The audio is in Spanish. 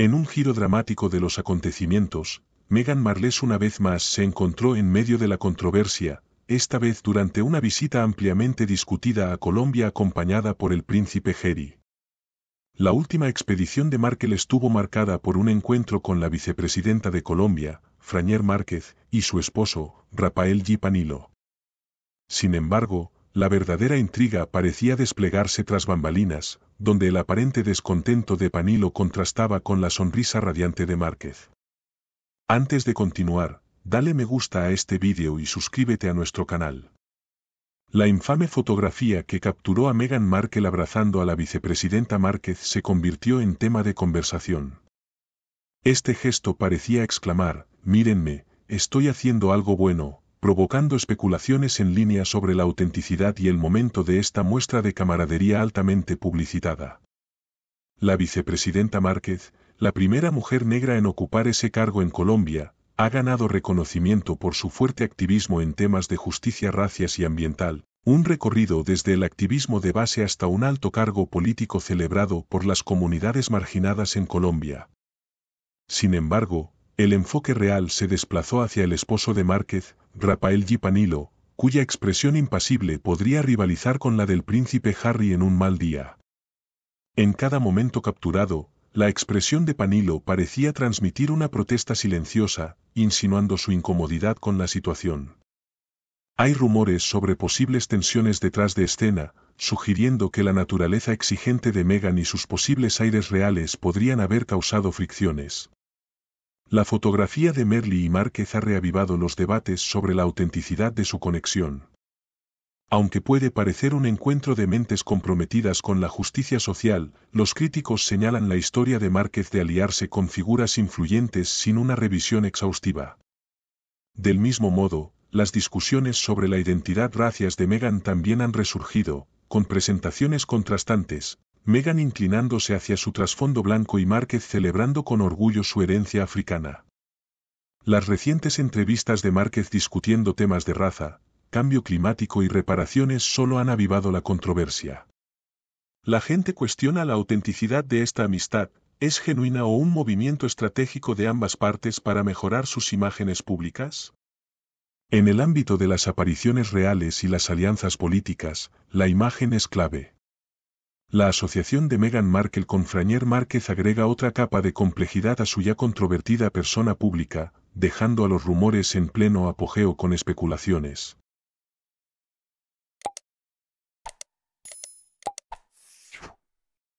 En un giro dramático de los acontecimientos, Megan Marles una vez más se encontró en medio de la controversia, esta vez durante una visita ampliamente discutida a Colombia acompañada por el príncipe Harry. La última expedición de Markel estuvo marcada por un encuentro con la vicepresidenta de Colombia, Frañer Márquez, y su esposo, Rafael G. Panilo. Sin embargo, la verdadera intriga parecía desplegarse tras bambalinas, donde el aparente descontento de Panilo contrastaba con la sonrisa radiante de Márquez. Antes de continuar, dale me gusta a este vídeo y suscríbete a nuestro canal. La infame fotografía que capturó a Meghan Markle abrazando a la vicepresidenta Márquez se convirtió en tema de conversación. Este gesto parecía exclamar, mírenme, estoy haciendo algo bueno, provocando especulaciones en línea sobre la autenticidad y el momento de esta muestra de camaradería altamente publicitada. La vicepresidenta Márquez, la primera mujer negra en ocupar ese cargo en Colombia, ha ganado reconocimiento por su fuerte activismo en temas de justicia racias y ambiental, un recorrido desde el activismo de base hasta un alto cargo político celebrado por las comunidades marginadas en Colombia. Sin embargo, el enfoque real se desplazó hacia el esposo de Márquez, Rafael Panilo, cuya expresión impasible podría rivalizar con la del príncipe Harry en un mal día. En cada momento capturado, la expresión de Panilo parecía transmitir una protesta silenciosa, insinuando su incomodidad con la situación. Hay rumores sobre posibles tensiones detrás de escena, sugiriendo que la naturaleza exigente de Meghan y sus posibles aires reales podrían haber causado fricciones. La fotografía de Merli y Márquez ha reavivado los debates sobre la autenticidad de su conexión. Aunque puede parecer un encuentro de mentes comprometidas con la justicia social, los críticos señalan la historia de Márquez de aliarse con figuras influyentes sin una revisión exhaustiva. Del mismo modo, las discusiones sobre la identidad racias de Meghan también han resurgido, con presentaciones contrastantes, Megan inclinándose hacia su trasfondo blanco y Márquez celebrando con orgullo su herencia africana. Las recientes entrevistas de Márquez discutiendo temas de raza, cambio climático y reparaciones solo han avivado la controversia. La gente cuestiona la autenticidad de esta amistad, ¿es genuina o un movimiento estratégico de ambas partes para mejorar sus imágenes públicas? En el ámbito de las apariciones reales y las alianzas políticas, la imagen es clave. La asociación de Meghan Markle con Frañer Márquez agrega otra capa de complejidad a su ya controvertida persona pública, dejando a los rumores en pleno apogeo con especulaciones.